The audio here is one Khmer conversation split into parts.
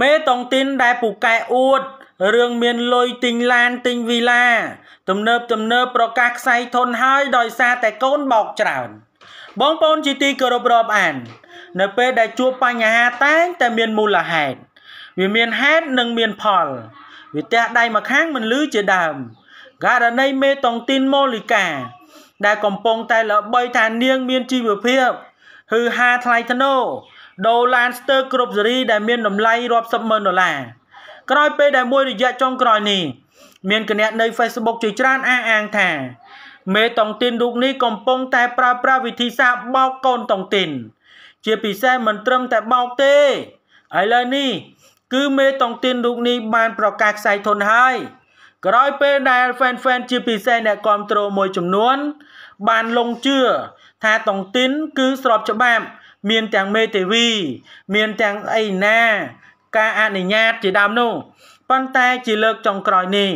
មេតុងទីនដែលពូកែអួតរឿងមានលុយទិញឡានទិញវីឡា ទំនើបទំនើបប្រកាសខ្សែធនហើយដោយសារតែកូនបោកច្រើនបងប្អូនជាទីគោរពរាប់អាន នៅពេលដែលជួបបញ្ហាតែងតែមានមូលហេតុវាមានហេតុនិងមានផលវាទះដៃមកខាងមិនលឺជាដើមករណីមេតុងទីនម៉ូលីកា ដែលកំពុងតែល្បីថានាងមានជីវភាពហឺហាថ្លៃធ្នូដូរឡានស្ទើរគ្រប់សេរីដែលមានតម្លៃរាប់សិបម៉ឺនដុល្លារក្រោយពេលដែលមួយរយៈចុងក្រោយនេះមានគណនីនៅ Facebook ជាច្រើនអះអាងថា មេតុងទីនរូបនេះកំពុងតែប្រើប្រាស់វិធីសាស្ត្របោកកូនតុងទីនជាពិសេសមិនត្រឹមតែបោកទេឥឡូវនេះគឺមេតុងទីនរូបនេះបានប្រកាសខ្សែធនហើយក្រោយពេលដែល fan fan ជាពិសេសអ្នកគ្រប់គ្រងមួយចំនួនបានលងជឿថាតុងទីនគឺស្របច្បាប់មានទាំងមេទេវី មានទាំងអីណា ការអនុញ្ញាតជាដើមនោះប៉ុន្តែជាលើកចុងក្រោយនេះ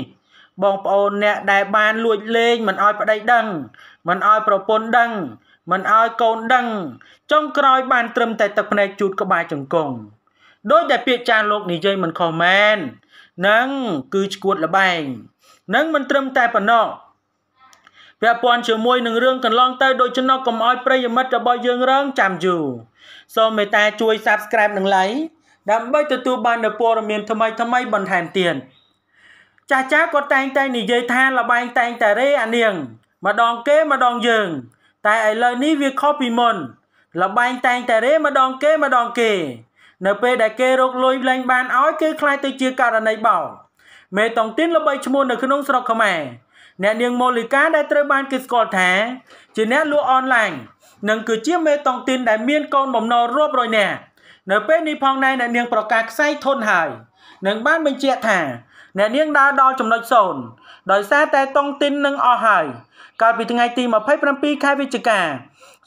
បងប្អូនអ្នកដែលបានលួចលេងមិនអោយប្តីដឹងមិនអោយប្រពន្ធដឹងមិនអោយកូនដឹងចុងក្រោយបាន ត្រឹមតែទឹកភ្នែកជូតក្បាលចង្គង់ដោយដែលពាក្យចានលោកនិយាយមិនខុសមែននឹងគឺឈួតលបែងនឹងមិនត្រឹមតែប៉ុណ្ណោះពាក់ព័ន្ធជាមួយនឹងរឿងកន្លង ទៅដូច្នោះកុំឲ្យប្រិយមិត្តរបស់យើងរងចាំយូរសូមមេត្តាជួយ Subscribe និង Like ដើម្បីទទួលបាននូវព័ត៌មានថ្មីថ្មីបន្ថែមទៀតចាស់ចាស់ក៏តែងតែនិយាយថាលបែងតែងតែរេអានាងម្ដងគេម្ដងយើង តែឥឡូវនេះវាខុសពីមុនលបែងតែងតែរេម្ដងគេម្ដងគេ នៅ ពេលដែលគេរកលុយលែងបានឲ្យគេខ្លាចទៅជាករណីបោកមេតុងទីនល្បីឈ្មោះនៅក្នុងស្រុកខ្មែរអ្នកនាងម៉ូលីកាដែលត្រូវបានគេស្គាល់ថា ជាអ្នកលក់អនឡាញនិងគឺជាមេតុងទីនដែលមានកូនបំណុលរាប់រយនាក់នៅពេលនេះផងដែរអ្នកនាងប្រកាសខ្សែធនហើយនឹងបានបញ្ជាក់ថាអ្នកនាងដើរដល់ចំណុចសូន្យដោយសារតែតុងទីននឹងអស់ហើយកាលពីថ្ងៃទី27ខែវិច្ឆិកា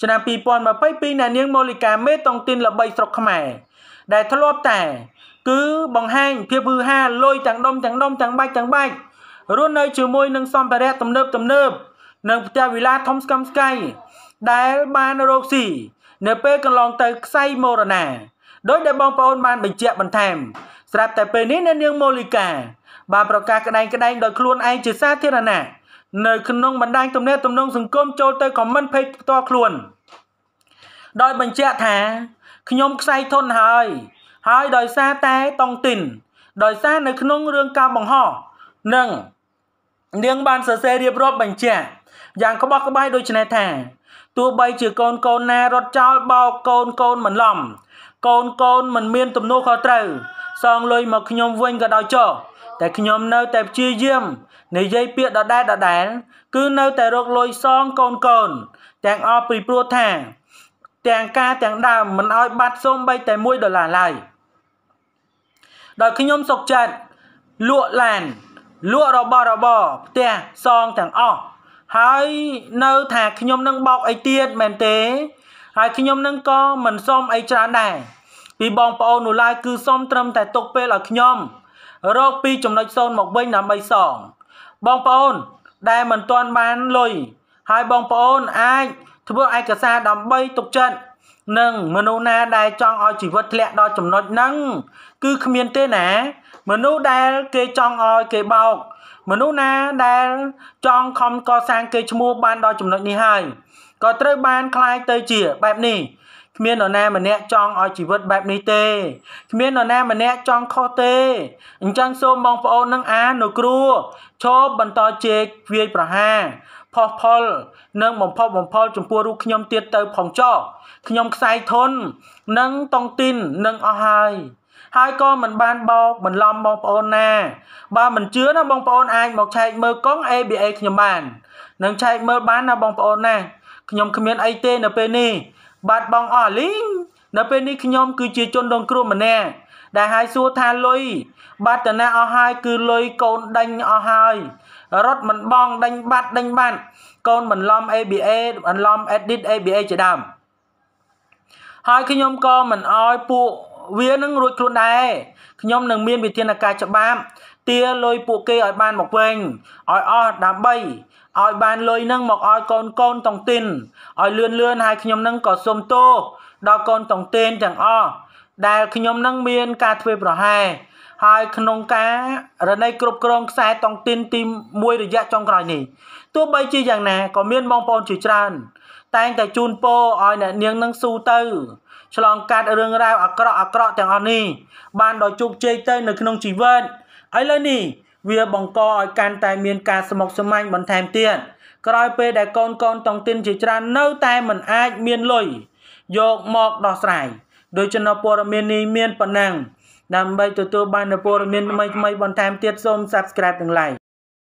ឆ្នាំ2022អ្នកនាងម៉ូលីកាមេតុងទីន ល្បីស្រុកខ្មែរដែលធ្លាប់តែ គឺបង្ហាញភាពហឺហាលុយទាំងដុំទាំងដុំទាំងបាច់ទាំងបាច់រស់នៅជាមួយនឹងសម្ភារៈទំនើបទំនើបនិងផ្ទះវិឡាធំស្កឹមស្កៃដែលបានរកស៊ីនៅពេលកន្លងទៅខ្សែមរណាដោយដែលបងប្អូនបានបញ្ជាក់បន្ថែមស្រាប់តែពេលនេះនៅនាងម៉ូលីកាបានប្រកាសក្តែងក្តែងដោយខ្លួនឯងជាសាធារណៈនៅក្នុងបណ្ដាញទំនាក់ទំនងសង្គមចូលទៅ comment page ផ្ទាល់ខ្លួនដោយបញ្ជាក់ថាខ្ញុំខ្សែធនហើយហើយដោយសារតែតង់ទីនដោយសារនៅក្នុងរឿងការបង្ហោះនិងនាងបានសរសេររៀបរាប់បញ្ជាក់យ៉ាងក្បោះក្បាយដូចនេះថាទោះបីជាកូនកូនណារត់ចោលបោកកូនកូនមិនឡំកូនកូនមិនមាន ទំនួលខុសត្រូវសងលុយមកខ្ញុំវិញក៏ដោយចោះតែខ្ញុំនៅតែព្យាយាមនិយាយពាក្យដដែលដដែលគឺនៅតែរកលុយសងកូនកូន ទាំងអស់ពីព្រោះថា ទាំងការទាំងដើមមិនឲ្យបាត់សូម្បីតែ1ដុល្លារឡើយដោយខ្ញុំសុកចិត្តលក់ឡានលក់របស់របរផ្ទះសងទាំងអស់ហើយនៅថាខ្ញុំនឹងបោកអីទៀតមែនទេហើយខ្ញុំនឹងក៏មិនសុំអីច្រើនដែរពីបងប្អូននោះឡើយគឺសុំត្រឹមតែទុកពេលឲ្យខ្ញុំ រកពីចំណុចសូន្យមកវិញដើម្បីសង បងប្អូនដែលមិនទាន់បានលុយហើយបងប្អូនអាចធ្វើឯកសារដើម្បីទុកចិត្តនឹងមនុស្សណាដែលចង់ឲ្យជីវិតធ្លាក់ដល់ចំណុចហ្នឹងគឺគ្មានទេណាមនុស្សដែល គេចង់ឲ្យគេបោក មនុស្សណាដែលចង់ខំកសាងគេឈ្មោះបានដល់ចំណុចនេះហើយក៏ត្រូវបានคล้ายទៅជាបែបនេះគ្មាននរណាម្នាក់ចង់ឲ្យជីវិតបែបនេះទេគ្មាននរណាម្នាក់ចង់ខុសទេ អញ្ចឹងសូមបងប្អូននឹងអាននៅគ្រូឈប់បន្តជែកវាយប្រហារផុសផុលនិងបំផុសបំផុលចំពោះរូបខ្ញុំទៀតទៅ ផងចោខ្ញុំខ្សែធន និងតង់ទីននឹងអស់ហើយហើយក៏មិនបានបោកបន្លំបងប្អូនណាបើមិនជឿណាបងប្អូនអាចមកឆែកមើលកង ABA ខ្ញុំបាននឹងឆែកមើលបានណាបងប្អូនណាខ្ញុំគ្មានអីទេនៅពេលនេះបាត់បងអស់លីង នៅពេលនេះខ្ញុំ គឺជាជនរងគ្រោះម្នាក់ដែលហើយសួរថាលុយបាត់តាណាអស់ហើយ គឺលុយកូនដេញអស់ហើយរត់មិនបងដេញបាត់ដេញបាត់កូនបន្លំ ABA បន្លំ edit ABA ជាដើមហើយខ្ញុំក៏មិនអោយពួកវានឹងរួចខ្លួនដែរខ្ញុំនឹងមានវិធានការច្បាប់ទាលុយពួកគេឲ្យបានមកវិញឲ្យអស់ដើម្បីឲ្យបានលុយនឹងមកឲ្យកូនកូនតុងទីនឲ្យលឿនលឿនហើយខ្ញុំនឹងក៏សុំទោសដល់កូនតុងទីនទាំងអស់ដែលខ្ញុំនឹងមានការធ្វើប្រហែលហើយក្នុងការរណីគ្រប់គ្រងខ្សែតុងទីនទី1រយៈចុងក្រោយនេះទោះបីជាយ៉ាងណាក៏មានបងប្អូនជាច្រើន តែងតែជូនពរឲ្យអ្នកនាងនឹងស៊ូទៅឆ្លងកាត់រឿងរ៉ាវអាក្រក់អាក្រក់ទាំងអស់នេះបានដោយជោគជ័យទៅនៅក្នុងជីវិតឥឡូវនេះវាបង្កឲ្យកាន់តែមានការស្មុគស្មាញបន្ថែមទៀតក្រោយពេលដែលកូនកូនតង់ទីនជាច្រើននៅតែមិនអាចមានលុយយកមកដោះស្រាយដោយចំណព័រមាននេះមានប៉ុណ្ណឹងដើម្បីទទួលបានព័ត៌មានថ្មីៗបន្ថែមទៀតសូម Subscribe និង Like